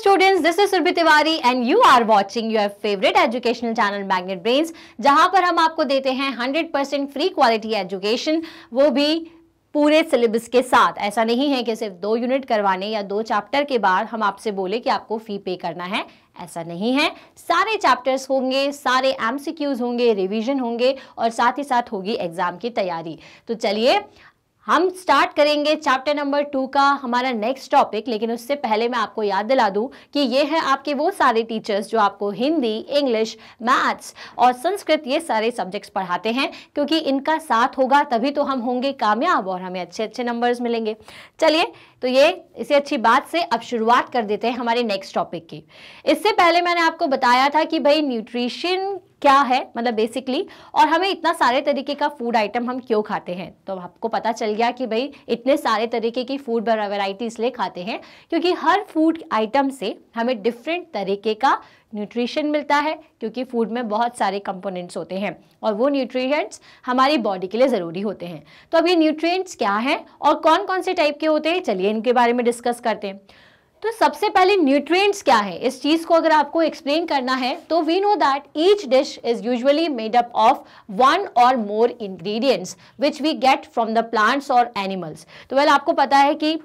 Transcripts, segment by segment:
students this is Surabhi Tiwari and you are watching your favourite educational channel magnet brains जहां पर हम आपको देते हैं 100% परसेंट फ्री क्वालिटी एजुकेशन वो भी पूरे सिलेबस के साथ ऐसा नहीं है कि सिर्फ दो यूनिट करवाने या दो चैप्टर के बाद हम आपसे बोले कि आपको फ़ी पे करना है ऐसा नहीं है सारे चैप्टर्स होंगे सारे एमसीक्यूज होंगे रिवीजन होंगे और साथ ही साथ होगी एग्ज़ाम की तैयारी तो चलिए हम स्टार्ट करेंगे चैप्टर नंबर टू का हमारा नेक्स्ट टॉपिक लेकिन उससे पहले मैं आपको याद दिला दूं कि ये हैं आपके वो सारे टीचर्स जो आपको हिंदी इंग्लिश मैथ्स और संस्कृत ये सारे सब्जेक्ट्स पढ़ाते हैं क्योंकि इनका साथ होगा तभी तो हम होंगे कामयाब और हमें अच्छे अच्छे नंबर्स मिलेंगे चलिए तो ये इसी अच्छी बात से अब शुरुआत कर देते हैं हमारे नेक्स्ट टॉपिक की इससे पहले मैंने आपको बताया था कि भाई न्यूट्रिशन क्या है मतलब बेसिकली और हमें इतना सारे तरीके का फूड आइटम हम क्यों खाते हैं तो आपको पता चल गया कि भाई इतने सारे तरीके की फूड वैरायटी इसलिए खाते हैं क्योंकि हर फूड आइटम से हमें डिफरेंट तरीके का न्यूट्रिशन मिलता है क्योंकि फूड में बहुत सारे कंपोनेंट्स होते हैं और वो न्यूट्रिएंट्स हमारी बॉडी के लिए ज़रूरी होते हैं तो अब ये न्यूट्रिएंट्स क्या हैं और कौन कौन से टाइप के होते हैं चलिए इनके बारे में डिस्कस करते हैं तो सबसे पहले न्यूट्रिएंट्स क्या है इस चीज़ को अगर आपको एक्सप्लेन करना है तो we know that each dish is usually made up of one और more ingredients which we get from the plants और एनिमल्स तो वेल आपको पता है कि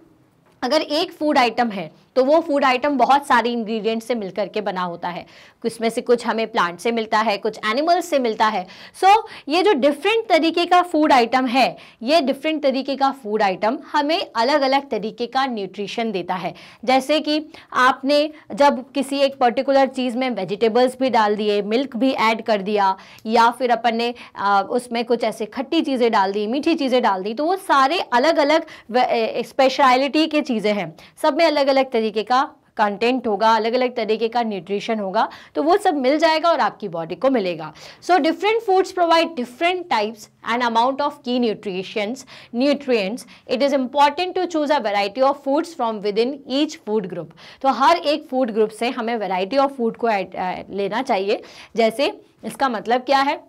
अगर एक फूड आइटम है तो वो फूड आइटम बहुत सारे इंग्रेडिएंट से मिलकर के बना होता है उसमें से कुछ हमें प्लांट से मिलता है कुछ एनिमल्स से मिलता है सो so, ये जो डिफरेंट तरीके का फूड आइटम है ये डिफरेंट तरीके का फूड आइटम हमें अलग अलग तरीके का न्यूट्रिशन देता है जैसे कि आपने जब किसी एक पर्टिकुलर चीज़ में वेजिटेबल्स भी डाल दिए मिल्क भी ऐड कर दिया या फिर अपन ने उसमें कुछ ऐसे खट्टी चीज़ें डाल दी मीठी चीज़ें डाल दी तो वो सारे अलग अलग स्पेशलिटी के चीज़ें हैं सब में अलग अलग तरीके तरीके का कंटेंट होगा अलग अलग तरीके का न्यूट्रिशन होगा तो वो सब मिल जाएगा और आपकी बॉडी को मिलेगा so different foods provide different types and amount of की nutritions nutrients it is important to choose a variety of foods from with in each food group तो हर एक फूड ग्रुप से हमें वेराइटी ऑफ फूड को uh, लेना चाहिए जैसे इसका मतलब क्या है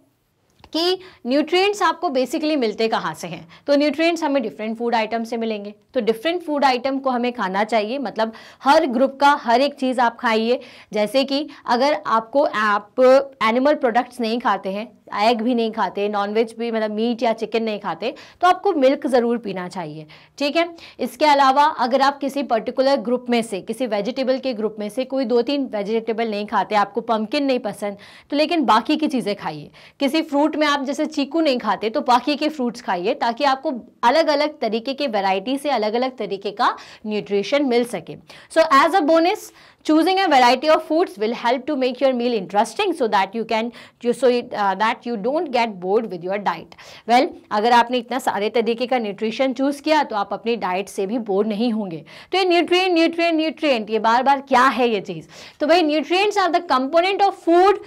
कि न्यूट्रिएंट्स आपको बेसिकली मिलते कहाँ से हैं तो न्यूट्रिएंट्स हमें डिफरेंट फूड आइटम से मिलेंगे तो डिफरेंट फूड आइटम को हमें खाना चाहिए मतलब हर ग्रुप का हर एक चीज़ आप खाइए जैसे कि अगर आपको आप एनिमल प्रोडक्ट्स नहीं खाते हैं एग भी नहीं खाते नॉनवेज भी मतलब मीट या चिकन नहीं खाते तो आपको मिल्क ज़रूर पीना चाहिए ठीक है इसके अलावा अगर आप किसी पर्टिकुलर ग्रुप में से किसी वेजिटेबल के ग्रुप में से कोई दो तीन वेजिटेबल नहीं खाते आपको पम्पकिन नहीं पसंद तो लेकिन बाकी की चीज़ें खाइए किसी फ्रूट में आप जैसे चीकू नहीं खाते तो बाकी के फ्रूट्स खाइए ताकि आपको अलग अलग तरीके के वेराइटी से अलग अलग तरीके का न्यूट्रिशन मिल सके so as a bonus choosing a variety of foods will help to make your meal interesting so that you can so it, uh, that you don't get bored with your diet well अगर आपने इतना सारे तरीके का nutrition choose किया तो आप अपनी डाइट से भी बोर नहीं होंगे तो ये न्यूट्रिएंट न्यूट्रिएंट न्यूट्रिएंट ये बार बार क्या है ये चीज़ तो भाई nutrients are the component of food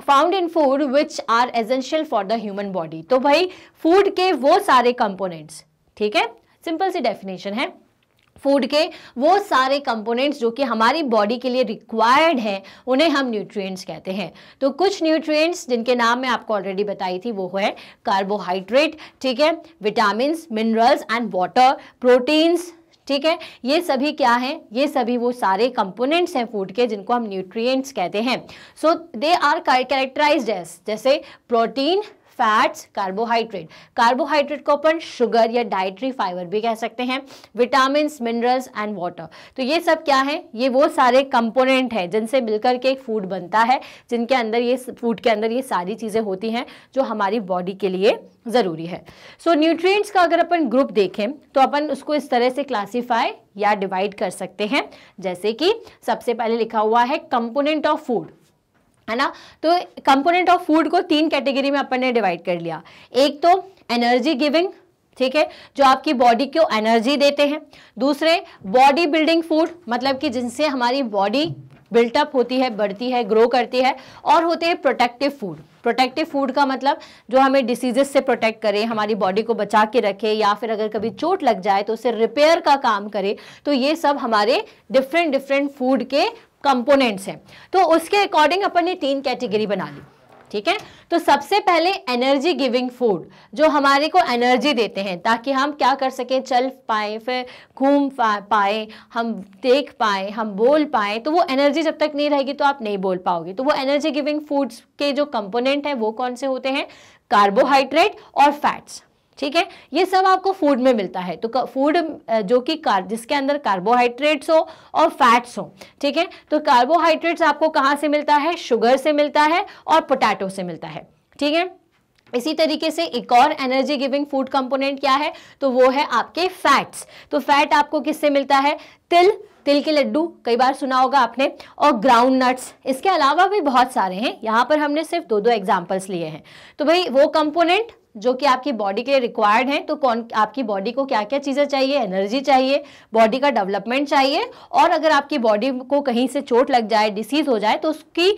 found in food which are essential for the human body तो भाई फूड के वो सारे कंपोनेंट्स ठीक है सिंपल सी डेफिनेशन है फूड के वो सारे कंपोनेंट्स जो कि हमारी बॉडी के लिए रिक्वायर्ड हैं उन्हें हम न्यूट्रिएंट्स कहते हैं तो कुछ न्यूट्रिएंट्स जिनके नाम मैं आपको ऑलरेडी बताई थी वो है कार्बोहाइड्रेट ठीक है vitamin minerals and water proteins ठीक है ये सभी क्या हैं ये सभी वो सारे कंपोनेंट्स हैं फूड के जिनको हम न्यूट्रिएंट्स कहते हैं so they are characterized as जैसे प्रोटीन फैट्स कार्बोहाइड्रेट कार्बोहाइड्रेट को अपन शुगर या डाइट्री फाइबर भी कह सकते हैं विटामिन मिनरल्स एंड वाटर तो ये सब क्या है ये वो सारे कंपोनेंट हैं जिनसे मिलकर के एक फूड बनता है जिनके अंदर ये फूड के अंदर ये सारी चीज़ें होती हैं जो हमारी बॉडी के लिए ज़रूरी है सो so, न्यूट्रिएंट्स का अगर अपन ग्रुप देखें तो अपन उसको इस तरह से क्लासीफाई या डिवाइड कर सकते हैं जैसे कि सबसे पहले लिखा हुआ है कंपोनेंट ऑफ फूड है ना तो कंपोनेंट ऑफ फूड को तीन कैटेगरी में अपन ने डिवाइड कर लिया एक तो एनर्जी गिविंग ठीक है जो आपकी बॉडी को एनर्जी देते हैं दूसरे बॉडी बिल्डिंग फूड मतलब कि जिनसे हमारी बॉडी बिल्टअप होती है बढ़ती है ग्रो करती है और होते हैं प्रोटेक्टिव फूड प्रोटेक्टिव फूड का मतलब जो हमें डिसीजेस से प्रोटेक्ट करे हमारी बॉडी को बचा के रखे या फिर अगर कभी चोट लग जाए तो उसे रिपेयर का काम करे तो ये सब हमारे डिफरेंट डिफरेंट फूड के कंपोनेंट्स हैं तो उसके अकॉर्डिंग अपन ने तीन कैटेगरी बना ली ठीक है तो सबसे पहले एनर्जी गिविंग फूड जो हमारे को एनर्जी देते हैं ताकि हम क्या कर सकें चल पाए फिर घूम पाए हम देख पाए हम बोल पाए तो वो एनर्जी जब तक नहीं रहेगी तो आप नहीं बोल पाओगे तो वो एनर्जी गिविंग फूड्स के जो कंपोनेंट हैं वो कौन से होते हैं कार्बोहाइड्रेट और फैट्स ठीक है ये सब आपको फूड में मिलता है तो फूड जो कि कार जिसके अंदर कार्बोहाइड्रेट्स हो और फैट्स हो ठीक है तो कार्बोहाइड्रेट्स आपको कहाँ से मिलता है शुगर से मिलता है और पोटैटो से मिलता है ठीक है इसी तरीके से एक और एनर्जी गिविंग फूड कंपोनेंट क्या है तो वो है आपके फैट्स तो फैट आपको किससे मिलता है तिल तिल के लड्डू कई बार सुना होगा आपने और ग्राउंड नट्स इसके अलावा भी बहुत सारे हैं यहाँ पर हमने सिर्फ दो दो एग्जाम्पल्स लिए हैं तो भाई वो कंपोनेंट जो कि आपकी बॉडी के लिए रिक्वायर्ड हैं तो कौन आपकी बॉडी को क्या क्या चीज़ें चाहिए एनर्जी चाहिए बॉडी का डेवलपमेंट चाहिए और अगर आपकी बॉडी को कहीं से चोट लग जाए डिसीज़ हो जाए तो उसकी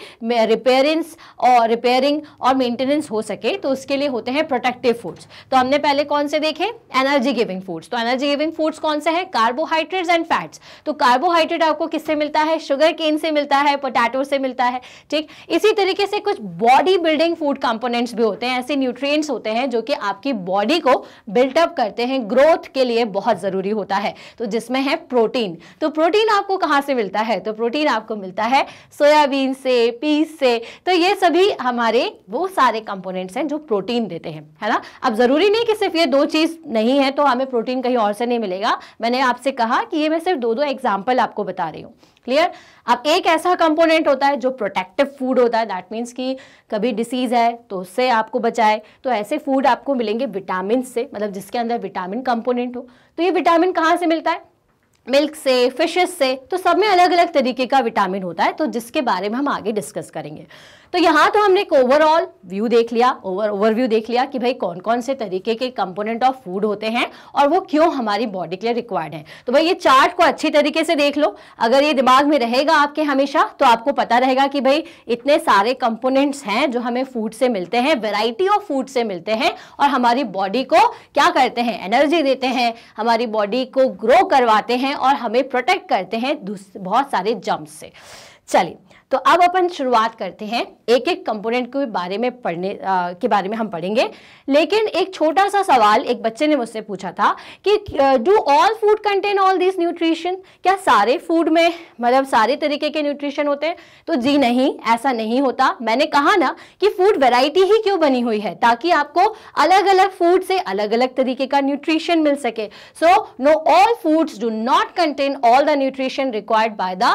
रिपेयरेंस और रिपेयरिंग और मेंटेनेंस हो सके तो उसके लिए होते हैं प्रोटेक्टिव फूड्स तो हमने पहले कौन से देखे एनर्जी गिविंग फूड्स तो एनर्जी गिविंग फूड्स कौन से हैं कार्बोहाइड्रेट्स एंड फैट्स तो कार्बोहाइड्रेट आपको किससे मिलता है शुगर केन से मिलता है पोटैटो से मिलता है ठीक इसी तरीके से कुछ बॉडी बिल्डिंग फूड कॉम्पोनेंट्स भी होते हैं ऐसे न्यूट्रिय होते हैं हैं जो कि आपकी बॉडी को बिल्टअप करते हैं ग्रोथ के लिए बहुत ज़रूरी होता है तो जिसमें है प्रोटीन तो प्रोटीन आपको कहाँ से मिलता है तो प्रोटीन आपको मिलता है सोयाबीन से पीस से तो ये सभी हमारे वो सारे कंपोनेंट्स हैं जो प्रोटीन देते हैं है ना अब ज़रूरी नहीं कि सिर्फ ये दो चीज़ नहीं है तो हमें प्रोटीन कहीं और से नहीं मिलेगा मैंने आपसे कहा कि ये मैं सिर्फ दो दो एग्जाम्पल आपको बता रही हूँ क्लियर अब एक ऐसा कंपोनेंट होता है जो प्रोटेक्टिव फूड होता है दैट मीन्स कि कभी डिसीज है तो उससे आपको बचाए तो ऐसे फूड आपको मिलेंगे विटामिन से मतलब जिसके अंदर विटामिन कंपोनेंट हो तो ये विटामिन कहाँ से मिलता है मिल्क से फिशेस से तो सब में अलग अलग तरीके का विटामिन होता है तो जिसके बारे में हम आगे डिस्कस करेंगे तो यहाँ तो हमने एक ओवरऑल व्यू देख लिया ओवर ओवरव्यू देख लिया कि भाई कौन कौन से तरीके के कंपोनेंट ऑफ फूड होते हैं और वो क्यों हमारी बॉडी के लिए रिक्वायर्ड है तो भाई ये चार्ट को अच्छी तरीके से देख लो अगर ये दिमाग में रहेगा आपके हमेशा तो आपको पता रहेगा कि भाई इतने सारे कंपोनेंट्स हैं जो हमें फूड से मिलते हैं वेराइटी ऑफ फूड से मिलते हैं और हमारी बॉडी को क्या करते हैं एनर्जी देते हैं हमारी बॉडी को ग्रो करवाते हैं और हमें प्रोटेक्ट करते हैं बहुत सारे जम्प से चलिए तो अब अपन शुरुआत करते हैं एक एक कंपोनेंट के बारे में पढ़ने आ, के बारे में हम पढ़ेंगे लेकिन एक छोटा सा सवाल एक बच्चे ने मुझसे पूछा था कि do all food contain all this nutrition क्या सारे फूड में मतलब सारे तरीके के न्यूट्रिशन होते हैं तो जी नहीं ऐसा नहीं होता मैंने कहा ना कि फूड वेराइटी ही क्यों बनी हुई है ताकि आपको अलग अलग फूड से अलग अलग तरीके का न्यूट्रिशन मिल सके so no all foods do not contain all the nutrition required by the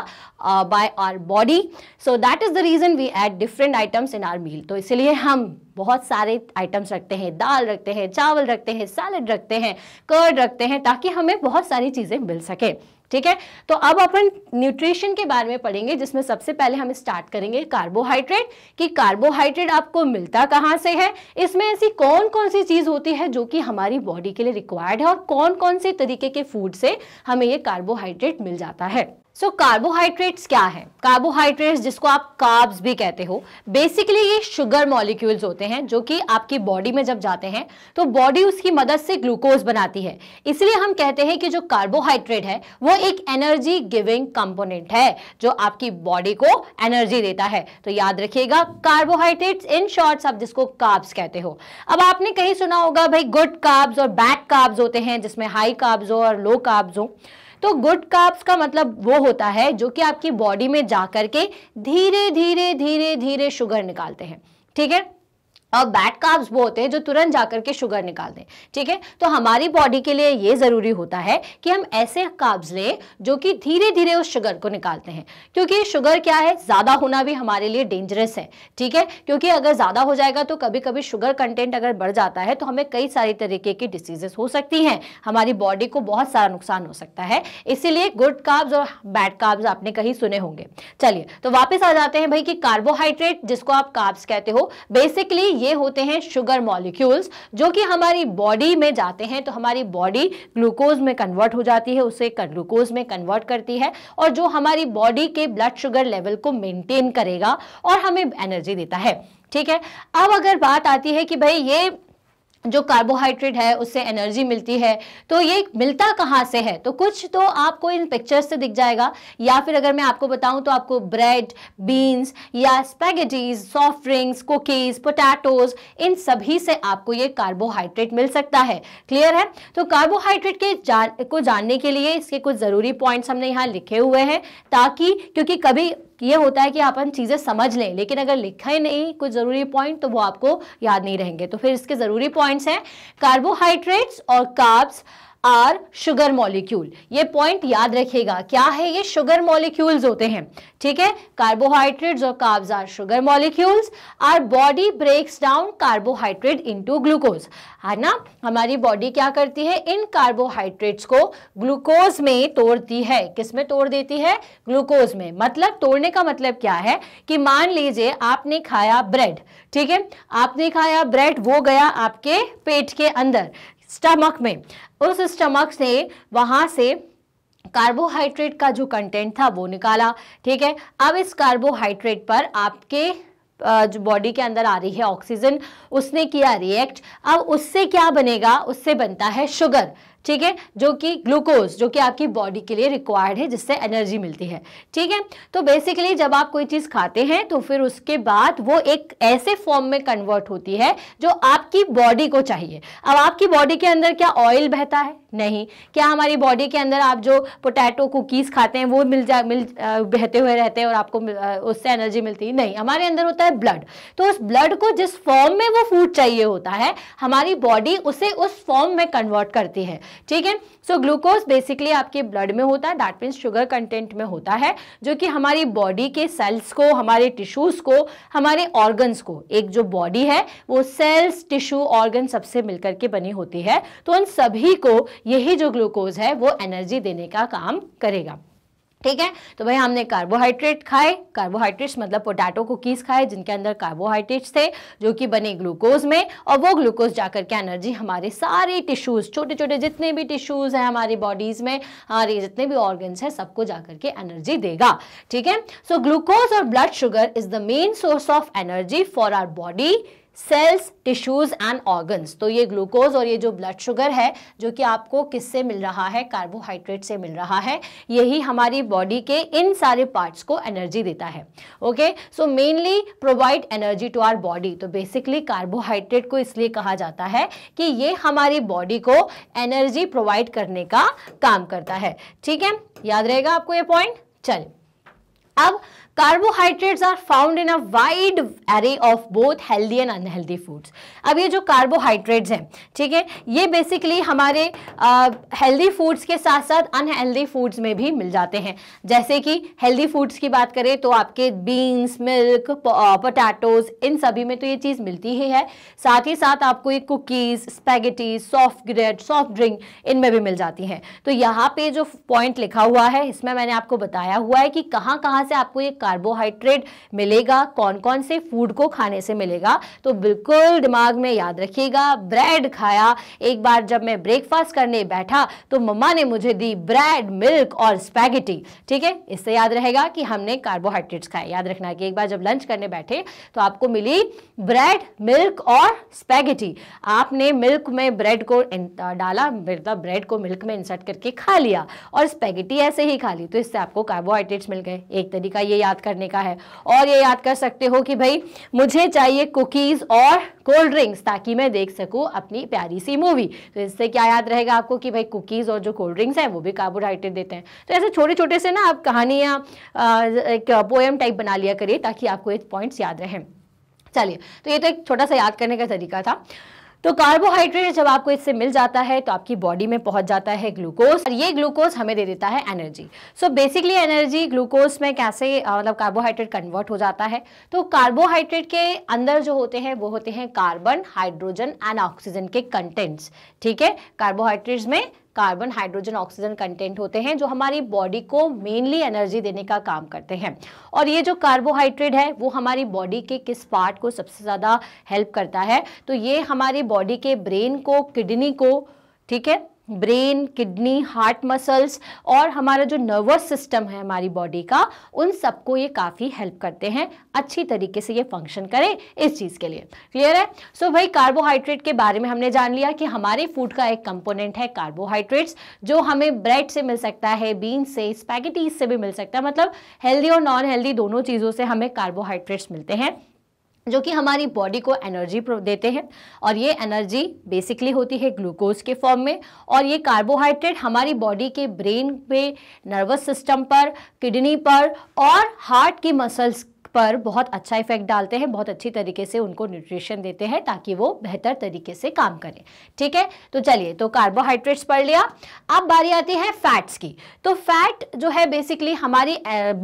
by our body so that is the reason we add different items in our meal तो इसलिए हम बहुत सारे आइटम्स रखते हैं दाल रखते हैं चावल रखते हैं सैलड रखते हैं कर्ड रखते हैं ताकि हमें बहुत सारी चीज़ें मिल सके ठीक है तो अब अपन न्यूट्रिशन के बारे में पढ़ेंगे जिसमें सबसे पहले हम स्टार्ट करेंगे कार्बोहाइड्रेट कि कार्बोहाइड्रेट आपको मिलता कहाँ से है इसमें ऐसी कौन कौन सी चीज़ होती है जो कि हमारी बॉडी के लिए रिक्वायर्ड है और कौन कौन से तरीके के फूड से हमें ये कार्बोहाइड्रेट मिल जाता है सो so, कार्बोहाइड्रेट्स क्या है कार्बोहाइड्रेट्स जिसको आप कार्ब्स भी कहते हो बेसिकली ये शुगर मॉलिक्यूल्स होते हैं जो कि आपकी बॉडी में जब जाते हैं तो बॉडी उसकी मदद से ग्लूकोज बनाती है इसलिए हम कहते हैं कि जो कार्बोहाइड्रेट है वो एक एनर्जी गिविंग कंपोनेंट है जो आपकी बॉडी को एनर्जी देता है तो याद रखिएगा कार्बोहाइड्रेट्स इन शॉर्ट्स आप जिसको कार्ब्स कहते हो अब आपने कहीं सुना होगा भाई गुड कार्ब्स और बैड कार्ब्स होते हैं जिसमें हाई कार्ब्स हो और लो कार्ब्स हो तो गुड काप्स का मतलब वो होता है जो कि आपकी बॉडी में जा करके धीरे धीरे धीरे धीरे शुगर निकालते हैं ठीक है और बैड कार्ब्स वो होते हैं जो तुरंत जाकर के शुगर निकाल दें ठीक है तो हमारी बॉडी के लिए ये ज़रूरी होता है कि हम ऐसे काब्स लें जो कि धीरे धीरे उस शुगर को निकालते हैं क्योंकि शुगर क्या है ज़्यादा होना भी हमारे लिए डेंजरस है ठीक है क्योंकि अगर ज़्यादा हो जाएगा तो कभी कभी शुगर कंटेंट अगर बढ़ जाता है तो हमें कई सारी तरीके की डिसीजेस हो सकती हैं हमारी बॉडी को बहुत सारा नुकसान हो सकता है इसीलिए गुड काब्स और बैड काब्स आपने कहीं सुने होंगे चलिए तो वापस आ जाते हैं भाई कि कार्बोहाइड्रेट जिसको आप काब्स कहते हो बेसिकली ये होते हैं शुगर मॉलिक्यूल्स जो कि हमारी बॉडी में जाते हैं तो हमारी बॉडी ग्लूकोज में कन्वर्ट हो जाती है उसे ग्लूकोज में कन्वर्ट करती है और जो हमारी बॉडी के ब्लड शुगर लेवल को मेंटेन करेगा और हमें एनर्जी देता है ठीक है अब अगर बात आती है कि भाई ये जो कार्बोहाइड्रेट है उससे एनर्जी मिलती है तो ये मिलता कहाँ से है तो कुछ तो आपको इन पिक्चर्स से दिख जाएगा या फिर अगर मैं आपको बताऊं तो आपको ब्रेड बीन्स या spaghettis soft drinks cookies potatoes इन सभी से आपको ये कार्बोहाइड्रेट मिल सकता है क्लियर है तो कार्बोहाइड्रेट के जान को जानने के लिए इसके कुछ ज़रूरी पॉइंट्स हमने यहाँ लिखे हुए हैं ताकि क्योंकि कभी कि ये होता है कि आप चीज़ें समझ लें लेकिन अगर लिखा ही नहीं कुछ ज़रूरी पॉइंट तो वो आपको याद नहीं रहेंगे तो फिर इसके ज़रूरी पॉइंट्स हैं कार्बोहाइड्रेट्स और कार्ब्स आर शुगर मॉलिक्यूल ये पॉइंट याद रखिएगा क्या है ये शुगर मॉलिक्यूल्स होते हैं ठीक है कार्बोहाइड्रेट्स और carbs are sugar molecules our body breaks down carbohydrate into glucose है ना हमारी बॉडी क्या करती है इन कार्बोहाइड्रेट्स को ग्लूकोज में तोड़ती है किस में तोड़ देती है ग्लूकोज में मतलब तोड़ने का मतलब क्या है कि मान लीजिए आपने खाया ब्रेड ठीक है आपने खाया ब्रेड वो गया आपके पेट के अंदर स्टमक में उस स्टमक से वहाँ से कार्बोहाइड्रेट का जो कंटेंट था वो निकाला ठीक है अब इस कार्बोहाइड्रेट पर आपके जो बॉडी के अंदर आ रही है ऑक्सीजन उसने किया रिएक्ट अब उससे क्या बनेगा उससे बनता है शुगर ठीक है जो कि ग्लूकोज जो कि आपकी बॉडी के लिए रिक्वायर्ड है जिससे एनर्जी मिलती है ठीक है तो बेसिकली जब आप कोई चीज़ खाते हैं तो फिर उसके बाद वो एक ऐसे फॉर्म में कन्वर्ट होती है जो आपकी बॉडी को चाहिए अब आपकी बॉडी के अंदर क्या ऑयल बहता है नहीं क्या हमारी बॉडी के अंदर आप जो पोटैटो कुकीज़ खाते हैं वो मिल जा मिल बहते हुए रहते हैं और आपको उससे एनर्जी मिलती है नहीं हमारे अंदर होता है ब्लड तो उस ब्लड को जिस फॉर्म में वो फूड चाहिए होता है हमारी बॉडी उसे उस फॉर्म में कन्वर्ट करती है ठीक है सो ग्लूकोज बेसिकली आपके ब्लड में होता है दैट मीन्स शुगर कंटेंट में होता है जो कि हमारी बॉडी के सेल्स को हमारे टिश्यूज़ को हमारे ऑर्गन्स को एक जो बॉडी है वो सेल्स टिश्यू ऑर्गन सबसे मिलकर के बनी होती है तो उन सभी को यही जो ग्लूकोज है वो एनर्जी देने का काम करेगा ठीक है तो भाई हमने कार्बोहाइड्रेट खाए कार्बोहाइड्रेट्स मतलब पोटैटो कुकीज़ खाए जिनके अंदर कार्बोहाइड्रेट्स थे जो कि बने ग्लूकोज में और वो ग्लूकोज जाकर के एनर्जी हमारे सारे टिश्यूज़ छोटे छोटे जितने भी टिश्यूज़ हैं हमारी बॉडीज़ में हमारे जितने भी ऑर्गन्स हैं सबको जाकर के एनर्जी देगा ठीक है सो ग्लूकोज और blood sugar is the main source of energy for our body cells tissues and organs तो ये ग्लूकोज और ये जो ब्लड शुगर है जो कि आपको किससे मिल रहा है कार्बोहाइड्रेट से मिल रहा है यही हमारी बॉडी के इन सारे पार्ट्स को एनर्जी देता है okay so mainly provide energy to our body तो बेसिकली कार्बोहाइड्रेट को इसलिए कहा जाता है कि ये हमारी बॉडी को एनर्जी प्रोवाइड करने का काम करता है ठीक है याद रहेगा आपको ये पॉइंट चल अब carbohydrates are found in a wide array of both healthy and unhealthy foods अब ये जो कार्बोहाइड्रेट्स हैं ठीक है ये बेसिकली हमारे हेल्दी फूड्स के साथ साथ अनहेल्दी फूड्स में भी मिल जाते हैं जैसे कि हेल्दी फूड्स की बात करें तो आपके बीन्स मिल्क पोटैटोज इन सभी में तो ये चीज़ मिलती ही है साथ ही साथ आपको ये कुकीज़ स्पैगेटी सॉफ्ट ग्रेड सॉफ्ट ड्रिंक इनमें भी मिल जाती हैं तो यहाँ पे जो पॉइंट लिखा हुआ है इसमें मैंने आपको बताया हुआ है कि कहाँ कहाँ से आपको ये कार्बोहाइड्रेट मिलेगा कौन कौन से फूड को खाने से मिलेगा तो बिल्कुल दिमाग में याद रखिएगा ब्रेड खाया एक बार जब मैं ब्रेकफास्ट करने बैठा तो मम्मा ने मुझे दी ब्रेड मिल्क और स्पैगेटी ठीक है इससे याद रहेगा कि हमने कार्बोहाइड्रेट्स खाए याद रखना कि एक बार जब लंच करने बैठे तो आपको मिली ब्रेड मिल्क और स्पैगेटी आपने मिल्क में ब्रेड को डाला मतलब ब्रेड को मिल्क में इंसर्ट करके खा लिया और स्पैगेटी ऐसे ही खा ली तो इससे आपको कार्बोहाइड्रेट्स मिल गए एक तरीका ये याद याद करने का है और ये याद कर सकते हो कि भाई मुझे चाहिए कुकीज़ और कोल्ड ड्रिंक्स ताकि मैं देख सकूं अपनी प्यारी सी मूवी तो इससे क्या याद रहेगा आपको कि भाई कुकीज़ और जो कोल्ड ड्रिंक्स हैं वो भी कार्बोहाइड्रेट देते हैं तो ऐसे छोटे छोटे से ना आप कहानियाँ एक पोएम टाइप बना लिया करिए ताकि आपको ये पॉइंट्स याद रहें चलिए तो ये तो एक छोटा सा याद करने का तरीका था तो कार्बोहाइड्रेट जब आपको इससे मिल जाता है तो आपकी बॉडी में पहुंच जाता है ग्लूकोज और ये ग्लूकोज हमें दे देता है energy so basically energy glucose में कैसे मतलब कार्बोहाइड्रेट कन्वर्ट हो जाता है तो कार्बोहाइड्रेट के अंदर जो होते हैं वो होते हैं कार्बन हाइड्रोजन एंड ऑक्सीजन के कंटेंट्स ठीक है कार्बोहाइड्रेट्स में कार्बन हाइड्रोजन ऑक्सीजन कंटेंट होते हैं जो हमारी बॉडी को मेनली एनर्जी देने का काम करते हैं और ये जो कार्बोहाइड्रेट है वो हमारी बॉडी के किस पार्ट को सबसे ज़्यादा हेल्प करता है तो ये हमारी बॉडी के ब्रेन को किडनी को ठीक है ब्रेन किडनी हार्ट मसल्स और हमारा जो नर्वस सिस्टम है हमारी बॉडी का उन सबको ये काफ़ी हेल्प करते हैं अच्छी तरीके से ये फंक्शन करें इस चीज़ के लिए क्लियर है सो so भाई कार्बोहाइड्रेट के बारे में हमने जान लिया कि हमारे फूड का एक कंपोनेंट है कार्बोहाइड्रेट्स जो हमें ब्रेड से मिल सकता है बीन्स से स्पैगेटीज से भी मिल सकता है मतलब हेल्दी और नॉन हेल्दी दोनों चीज़ों से हमें कार्बोहाइड्रेट्स मिलते हैं जो कि हमारी बॉडी को एनर्जी देते हैं और ये एनर्जी बेसिकली होती है ग्लूकोज के फॉर्म में और ये कार्बोहाइड्रेट हमारी बॉडी के ब्रेन पे नर्वस सिस्टम पर किडनी पर और हार्ट की मसल्स पर बहुत अच्छा इफेक्ट डालते हैं बहुत अच्छी तरीके से उनको न्यूट्रिशन देते हैं ताकि वो बेहतर तरीके से काम करें ठीक है तो चलिए तो कार्बोहाइड्रेट्स पढ़ लिया अब बारी आती है फैट्स की तो फैट जो है बेसिकली हमारी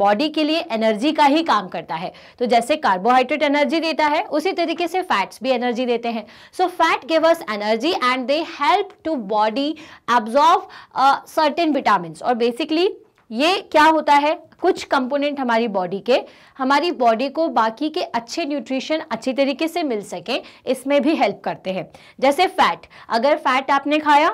बॉडी के लिए एनर्जी का ही काम करता है तो जैसे कार्बोहाइड्रेट एनर्जी देता है उसी तरीके से फैट्स भी एनर्जी देते हैं so fat give us energy and they help to body absorb certain vitamin और बेसिकली ये क्या होता है कुछ कंपोनेंट हमारी बॉडी के हमारी बॉडी को बाकी के अच्छे न्यूट्रिशन अच्छी तरीके से मिल सके इसमें भी हेल्प करते हैं जैसे फैट अगर फैट आपने खाया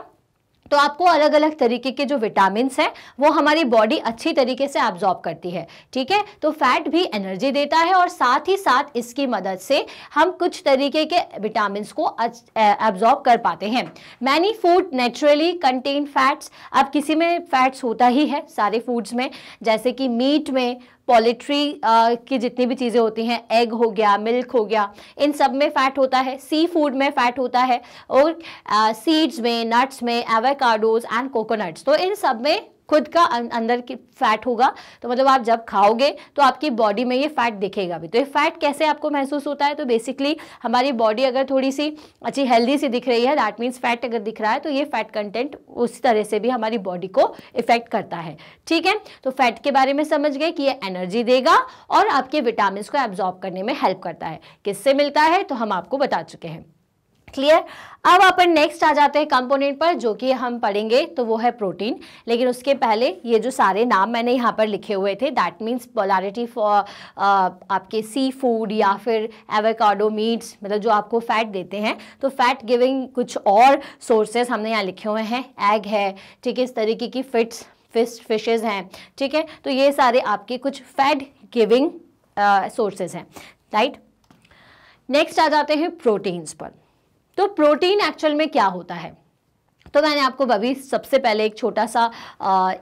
तो आपको अलग अलग तरीके के जो विटामिन हैं वो हमारी बॉडी अच्छी तरीके से एब्जॉर्ब करती है ठीक है तो फैट भी एनर्जी देता है और साथ ही साथ इसकी मदद से हम कुछ तरीके के विटामिन को एब्जॉर्ब कर पाते हैं many food naturally contain fats अब किसी में फैट्स होता ही है सारे फूड्स में जैसे कि मीट में पोलिट्री uh, की जितनी भी चीज़ें होती हैं एग हो गया मिल्क हो गया इन सब में फ़ैट होता है सी फूड में फ़ैट होता है और सीड्स uh, में नट्स में एवाकाडोज एंड कोकोनट्स तो इन सब में खुद का अं-, अंदर की फैट होगा तो मतलब आप जब खाओगे तो आपकी बॉडी में ये फैट दिखेगा भी तो ये फैट कैसे आपको महसूस होता है तो बेसिकली हमारी बॉडी अगर थोड़ी सी अच्छी हेल्दी सी दिख रही है दैट मीन्स फैट अगर दिख रहा है तो ये फैट कंटेंट उस तरह से भी हमारी बॉडी को इफेक्ट करता है ठीक है तो फैट के बारे में समझ गए कि ये एनर्जी देगा और आपके विटामिन को एब्जॉर्ब करने में हेल्प करता है किससे मिलता है तो हम आपको बता चुके हैं क्लियर अब अपन नेक्स्ट आ जाते हैं कंपोनेंट पर जो कि हम पढ़ेंगे तो वो है प्रोटीन लेकिन उसके पहले ये जो सारे नाम मैंने यहाँ पर लिखे हुए थे दैट मीन्स पोलारिटी फॉर आपके सी फूड या फिर एवेकाडो मीट्स मतलब जो आपको फैट देते हैं तो फैट गिविंग कुछ और सोर्सेज हमने यहाँ लिखे हुए हैं एग है ठीक है इस तरीके की फिट्स फिश फिशेज़ हैं ठीक है तो ये सारे आपके कुछ फैट गिविंग सोर्सेज हैं राइट नेक्स्ट आ जाते हैं प्रोटीन्स पर तो प्रोटीन एक्चुअल में क्या होता है तो मैंने आपको अभी सबसे पहले एक छोटा सा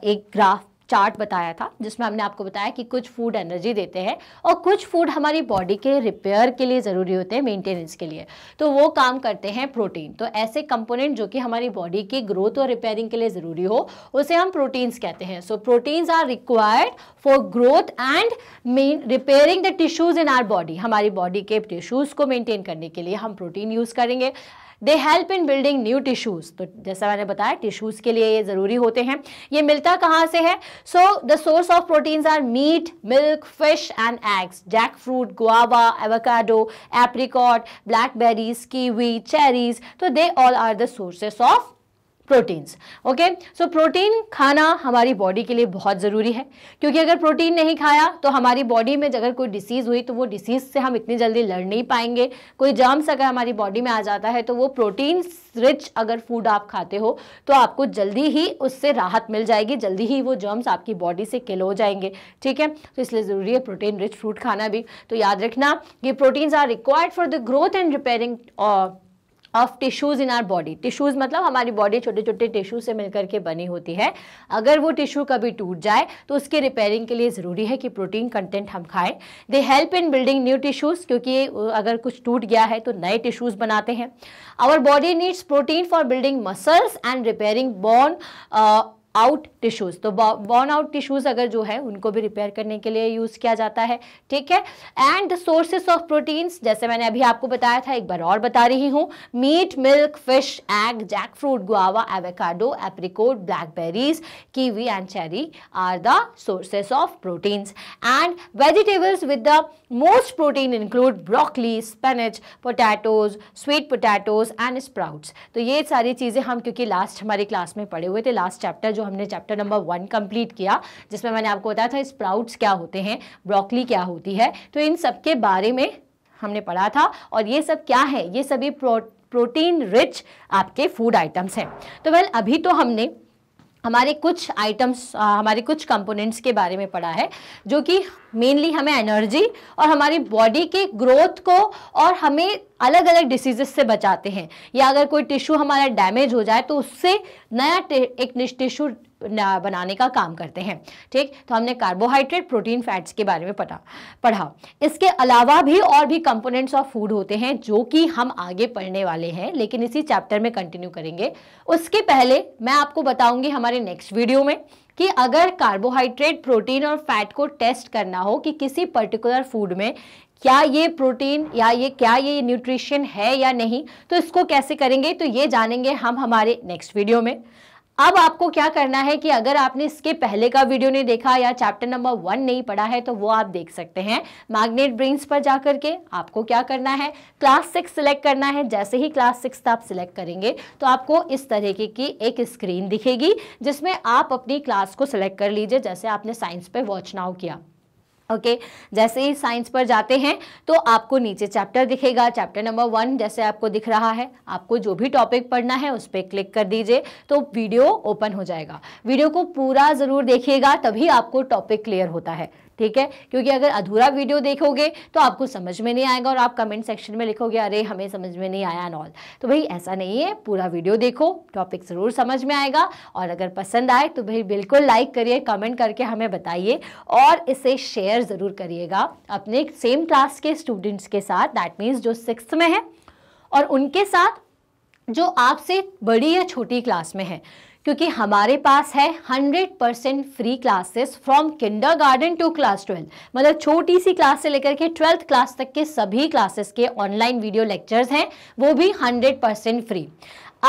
एक ग्राफ चार्ट बताया था जिसमें हमने आपको बताया कि कुछ फूड एनर्जी देते हैं और कुछ फूड हमारी बॉडी के रिपेयर के लिए ज़रूरी होते हैं मेंटेनेंस के लिए तो वो काम करते हैं प्रोटीन तो ऐसे कंपोनेंट जो कि हमारी बॉडी की ग्रोथ और रिपेयरिंग के लिए ज़रूरी हो उसे हम प्रोटीन्स कहते हैं so proteins are required for growth and main repairing the tissues in our body हमारी बॉडी के टिश्यूज़ को मेनटेन करने के लिए हम प्रोटीन यूज़ करेंगे they help in building new tissues तो जैसा मैंने बताया टिश्यूज़ के लिए ये ज़रूरी होते हैं ये मिलता कहाँ से है so the source of proteins are meat milk fish and eggs jackfruit guava avocado apricot blackberries kiwi cherries तो they all are the sources of proteins okay so protein खाना हमारी बॉडी के लिए बहुत ज़रूरी है क्योंकि अगर प्रोटीन नहीं खाया तो हमारी बॉडी में अगर कोई डिसीज़ हुई तो वो डिसीज़ से हम इतनी जल्दी लड़ नहीं पाएंगे कोई जर्म्स अगर हमारी बॉडी में आ जाता है तो वो प्रोटीन रिच अगर फूड आप खाते हो तो आपको जल्दी ही उससे राहत मिल जाएगी जल्दी ही वो जर्म्स आपकी बॉडी से किल हो जाएंगे ठीक है तो इसलिए ज़रूरी है प्रोटीन रिच फ्रूट खाना भी तो याद रखना कि proteins are required for the growth and repairing of tissues in our body tissues मतलब हमारी बॉडी छोटे छोटे टिश्यू से मिलकर के बनी होती है अगर वो टिश्यू कभी टूट जाए तो उसके रिपेयरिंग के लिए ज़रूरी है कि प्रोटीन कंटेंट हम खाएं they help in building new tissues क्योंकि अगर कुछ टूट गया है तो नए टिश्यूज़ बनाते हैं our body needs protein for building muscles and repairing born out tissues तो बॉर्न आउट टिश्यूज़ अगर जो है उनको भी रिपेयर करने के लिए यूज़ किया जाता है ठीक है and the sources of proteins जैसे मैंने अभी आपको बताया था एक बार और बता रही हूं meat milk fish egg jackfruit guava avocado apricot blackberries kiwi and cherry are the sources of proteins and vegetables with the most protein include broccoli spinach potatoes sweet potatoes and sprouts तो ये सारी चीज़ें हम क्योंकि last हमारी class में पढ़े हुए थे लास्ट चैप्टर जो हमने चैप्टर नंबर वन कंप्लीट किया जिसमें मैंने आपको बताया था स्प्राउट्स क्या होते हैं ब्रोकली क्या होती है तो इन सब के बारे में हमने पढ़ा था और ये सब क्या है ये सभी प्रो, प्रोटीन रिच आपके फूड आइटम्स हैं तो वेल अभी तो हमने हमारे कुछ आइटम्स हमारे कुछ कंपोनेंट्स के बारे में पढ़ा है जो कि मेनली हमें एनर्जी और हमारी बॉडी के ग्रोथ को और हमें अलग अलग डिसीजेस से बचाते हैं या अगर कोई टिश्यू हमारा डैमेज हो जाए तो उससे नया एक टिश्यू बनाने का काम करते हैं ठीक तो हमने कार्बोहाइड्रेट प्रोटीन फैट्स के बारे में पता पढ़ा इसके अलावा भी और भी कंपोनेंट्स ऑफ फूड होते हैं जो कि हम आगे पढ़ने वाले हैं लेकिन इसी चैप्टर में कंटिन्यू करेंगे उसके पहले मैं आपको बताऊंगी हमारे नेक्स्ट वीडियो में कि अगर कार्बोहाइड्रेट प्रोटीन और फैट को टेस्ट करना हो कि किसी पर्टिकुलर फूड में क्या ये प्रोटीन या ये क्या ये न्यूट्रिशन है या नहीं तो इसको कैसे करेंगे तो ये जानेंगे हम हमारे नेक्स्ट वीडियो में अब आपको क्या करना है कि अगर आपने इसके पहले का वीडियो नहीं देखा या चैप्टर नंबर वन नहीं पढ़ा है तो वो आप देख सकते हैं मैग्नेट ब्रेन्स पर जा करके आपको क्या करना है क्लास सिक्स सिलेक्ट करना है जैसे ही क्लास सिक्स आप सिलेक्ट करेंगे तो आपको इस तरीके की एक स्क्रीन दिखेगी जिसमें आप अपनी क्लास को सिलेक्ट कर लीजिए जैसे आपने साइंस पे वॉच नाउ किया ओके okay, जैसे ही साइंस पर जाते हैं तो आपको नीचे चैप्टर दिखेगा चैप्टर नंबर वन जैसे आपको दिख रहा है आपको जो भी टॉपिक पढ़ना है उस पर क्लिक कर दीजिए तो वीडियो ओपन हो जाएगा वीडियो को पूरा ज़रूर देखिएगा तभी आपको टॉपिक क्लियर होता है ठीक है क्योंकि अगर अधूरा वीडियो देखोगे तो आपको समझ में नहीं आएगा और आप कमेंट सेक्शन में लिखोगे अरे हमें समझ में नहीं आया नॉल ऑल तो भाई ऐसा नहीं है पूरा वीडियो देखो टॉपिक ज़रूर समझ में आएगा और अगर पसंद आए तो भाई बिल्कुल लाइक करिए कमेंट करके हमें बताइए और इसे शेयर ज़रूर करिएगा अपने सेम क्लास के स्टूडेंट्स के साथ दैट मीन्स जो सिक्स में है और उनके साथ जो आपसे बड़ी या छोटी क्लास में है क्योंकि हमारे पास है 100 percent free classes from kindergarten to class twelfth मतलब छोटी सी क्लास से लेकर के ट्वेल्थ क्लास तक के सभी क्लासेस के ऑनलाइन वीडियो लेक्चर्स हैं वो भी 100 परसेंट फ्री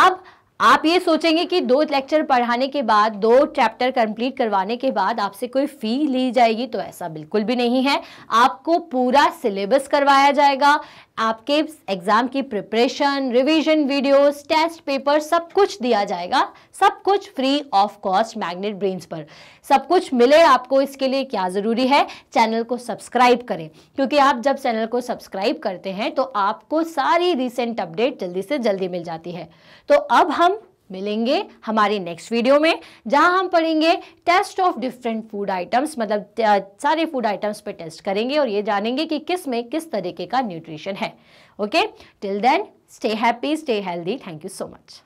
अब आप ये सोचेंगे कि दो लेक्चर पढ़ाने के बाद दो चैप्टर कंप्लीट करवाने के बाद आपसे कोई फ़ी ली जाएगी तो ऐसा बिल्कुल भी नहीं है आपको पूरा सिलेबस करवाया जाएगा आपके एग्ज़ाम की preparation revision videos test paper सब कुछ दिया जाएगा सब कुछ free of cost Magnet Brains पर सब कुछ मिले आपको इसके लिए क्या ज़रूरी है चैनल को सब्सक्राइब करें क्योंकि आप जब चैनल को सब्सक्राइब करते हैं तो आपको सारी रिसेंट अपडेट जल्दी से जल्दी मिल जाती है तो अब हम मिलेंगे हमारे नेक्स्ट वीडियो में जहां हम पढ़ेंगे taste of different food items मतलब सारे फूड आइटम्स पे टेस्ट करेंगे और ये जानेंगे कि किस में किस तरीके का न्यूट्रिशन है okay till then stay happy stay healthy thank you so much